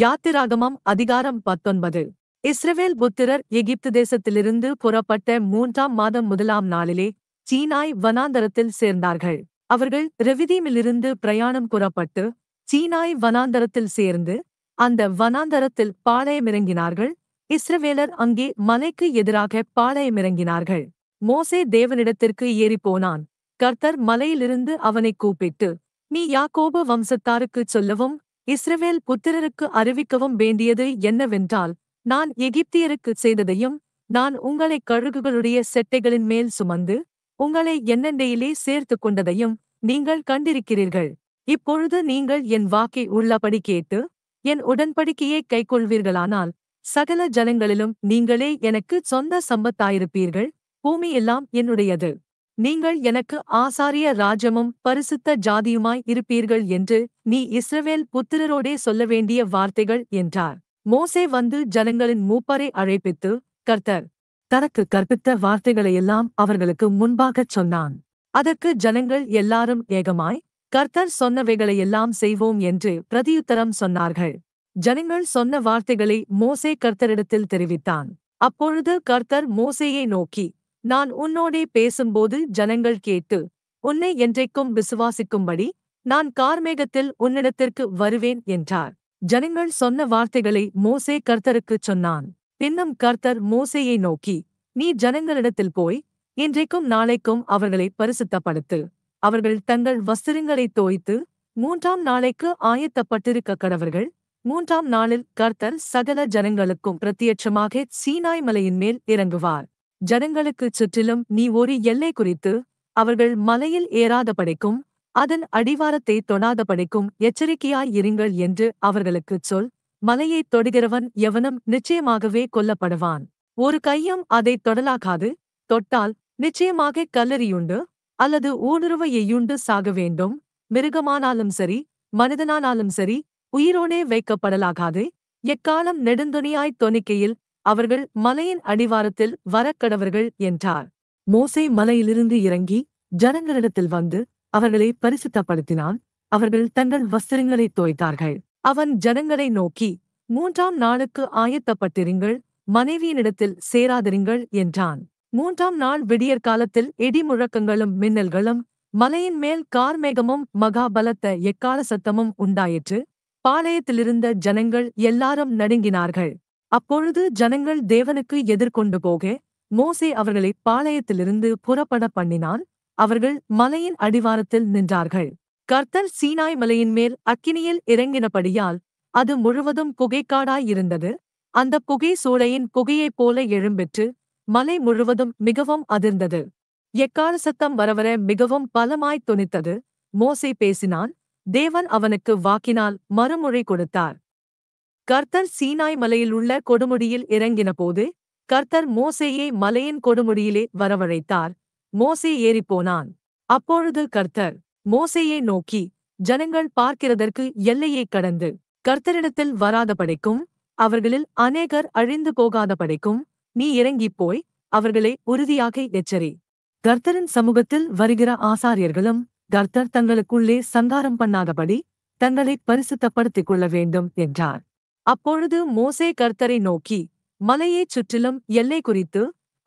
யாத்திராகமம் அதிகாரம் பத்தொன்பது இஸ்ரவேல் புத்திரர் எகிப்து தேசத்திலிருந்து புறப்பட்ட மூன்றாம் மாதம் முதலாம் நாளிலே சீனாய் வனாந்தரத்தில் சேர்ந்தார்கள் அவர்கள் ரெவிதீமிலிருந்து பிரயாணம் புறப்பட்டு சீனாய் வனாந்தரத்தில் சேர்ந்து அந்த வனாந்தரத்தில் பாளையமிறங்கினார்கள் இஸ்ரவேலர் அங்கே மலைக்கு எதிராக பாளையமிறங்கினார்கள் மோசே தேவனிடத்திற்கு ஏறிப்போனான் கர்த்தர் மலையிலிருந்து அவனை கூப்பிட்டு நீ யாக்கோபு வம்சத்தாருக்குச் சொல்லவும் இஸ்ரவேல் புத்திரருக்கு அறிவிக்கவும் வேண்டியது என்னவென்றால் நான் எகிப்தியருக்கு செய்ததையும் நான் உங்களை கழுகுகளுடைய செட்டைகளின் மேல் சுமந்து உங்களை என்னெண்டையிலே சேர்த்து கொண்டதையும் நீங்கள் கண்டிருக்கிறீர்கள் இப்பொழுது நீங்கள் என் வாக்கை உள்ளபடி கேட்டு என் உடன்படிக்கையை கைக்கொள்வீர்களானால் சகல ஜனங்களிலும் நீங்களே எனக்கு சொந்த சம்பத்தாயிருப்பீர்கள் பூமியெல்லாம் என்னுடையது நீங்கள் எனக்கு ஆசாரிய ராஜமும் பரிசுத்த ஜாதியுமாய் இருப்பீர்கள் என்று நீ இஸ்ரவேல் புத்திரரோடே சொல்ல வேண்டிய வார்த்தைகள் என்றார் மோசே வந்து ஜனங்களின் மூப்பரை அழைப்பித்து கர்த்தர் தனக்கு கற்பித்த வார்த்தைகளையெல்லாம் அவர்களுக்கு முன்பாகச் சொன்னான் அதற்கு ஜனங்கள் எல்லாரும் ஏகமாய் கர்த்தர் சொன்னவைகளையெல்லாம் செய்வோம் என்று பிரதியுத்தரம் சொன்னார்கள் ஜனங்கள் சொன்ன வார்த்தைகளை மோசே கர்த்தரிடத்தில் தெரிவித்தான் அப்பொழுது கர்த்தர் மோசேயை நோக்கி நான் உன்னோடே பேசும்போது ஜனங்கள் கேட்டு உன்னை என்றைக்கும் விசுவாசிக்கும்படி நான் கார்மேகத்தில் உன்னிடத்திற்கு வருவேன் என்றார் ஜனங்கள் சொன்ன வார்த்தைகளை மோசே கர்த்தருக்குச் சொன்னான் பின்னும் கர்த்தர் மோசேயை நோக்கி நீ ஜனங்களிடத்தில் போய் இன்றைக்கும் நாளைக்கும் அவர்களை பரிசுத்தப்படுத்து அவர்கள் தங்கள் வஸ்திரங்களை தோய்த்து மூன்றாம் நாளைக்கு ஆயத்தப்பட்டிருக்க கடவர்கள் மூன்றாம் நாளில் கர்த்தர் சகல ஜனங்களுக்கும் பிரத்யட்சமாக சீனாய் மலையின் மேல் இறங்குவார் ஜனங்களுக்குச் சுற்றிலும் நீ ஒரு எல்லை குறித்து அவர்கள் மலையில் ஏறாத படைக்கும் அதன் அடிவாரத்தை தொடாத படைக்கும் எச்சரிக்கையாயிருங்கள் என்று அவர்களுக்குச் சொல் மலையைத் தொடுகிறவன் எவனும் நிச்சயமாகவே கொல்லப்படுவான் ஒரு கையும் அதைத் தொடலாகாது தொட்டால் நிச்சயமாக கல்லறியுண்டு அல்லது ஊடுருவையுண்டு சாக வேண்டும் மிருகமானாலும் சரி மனிதனானாலும் சரி உயிரோனே வைக்கப்படலாகாது எக்காலம் நெடுந்துணியாய்த் தொனிக்கையில் அவர்கள் மலையின் அடிவாரத்தில் வரக்கடவர்கள் என்றார் மோசை மலையிலிருந்து இறங்கி ஜனங்களிடத்தில் வந்து அவர்களை பரிசுத்தப்படுத்தினான் அவர்கள் தங்கள் வஸ்திரங்களை தோய்த்தார்கள் அவன் ஜனங்களை நோக்கி மூன்றாம் நாளுக்கு ஆயத்தப்பட்டிருங்கள் மனைவியினிடத்தில் சேராதிருங்கள் என்றான் மூன்றாம் நாள் விடியற் காலத்தில் இடி முழக்கங்களும் மின்னல்களும் மலையின் மேல் கார்மேகமும் மகாபலத்த எக்கால சத்தமும் உண்டாயிற்று பாளையத்திலிருந்த ஜனங்கள் எல்லாரும் நடுங்கினார்கள் அப்பொழுது ஜனங்கள் தேவனுக்கு எதிர்கொண்டு போக மோசே அவர்களை பாளையத்திலிருந்து புறப்பட பண்ணினான் அவர்கள் மலையின் அடிவாரத்தில் நின்றார்கள் கர்த்தர் சீனாய் மலையின் மேல் அக்கினியில் இறங்கினபடியால் அது முழுவதும் குகைக்காடாயிருந்தது அந்த புகை சூளையின் புகையைப் போல எழும்பெற்று மலை முழுவதும் மிகவும் அதிர்ந்தது எக்கார சத்தம் வரவர மிகவும் பலமாய்த் துணித்தது மோசை பேசினான் தேவன் அவனுக்கு வாக்கினால் மறுமொழி கொடுத்தார் கர்த்தர் சீனாய் மலையில் உள்ள கொடுமுடியில் இறங்கினபோது கர்த்தர் மோசேயை மலையின் கொடுமுடியிலே வரவழைத்தார் மோசே ஏறிப்போனான் அப்பொழுது கர்த்தர் மோசேயை நோக்கி ஜனங்கள் பார்க்கிறதற்கு எல்லையை கடந்து கர்த்தரிடத்தில் வராத படைக்கும் அவர்களில் அநேகர் அழிந்து போகாத படைக்கும் நீ இறங்கிப் போய் அவர்களை உறுதியாக எச்சரி கர்த்தரின் சமூகத்தில் வருகிற ஆசாரியர்களும் கர்த்தர் தங்களுக்குள்ளே சங்காரம் பண்ணாதபடி தங்களை பரிசுத்தப்படுத்திக் கொள்ள வேண்டும் என்றார் அப்பொழுது மோசே கர்த்தரை நோக்கி மலையைச் சுற்றிலும் எல்லை குறித்து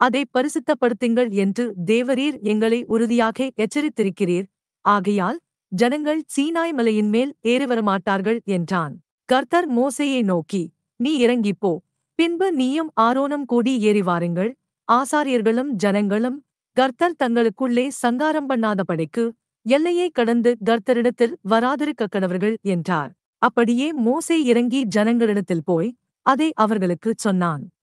அதை பரிசுத்தப்படுத்துங்கள் என்று தேவரீர் எங்களை உறுதியாக எச்சரித்திருக்கிறீர் ஆகையால் ஜனங்கள் சீனாய் மலையின் மேல் ஏறிவரமாட்டார்கள் என்றான் கர்த்தர் மோசையை நோக்கி நீ இறங்கிப்போ பின்பு நீயும் ஆரோனம் கூடி ஏறி வாருங்கள் ஆசாரியர்களும் ஜனங்களும் கர்த்தர் தங்களுக்குள்ளே சங்காரம் பண்ணாதபடிக்கு எல்லையை கடந்து கர்த்தரிடத்தில் வராதிருக்க கணவர்கள் என்றார் அப்படியே மோசை இறங்கி ஜனங்களிடத்தில் போய் அதை அவர்களுக்குச் சொன்னான்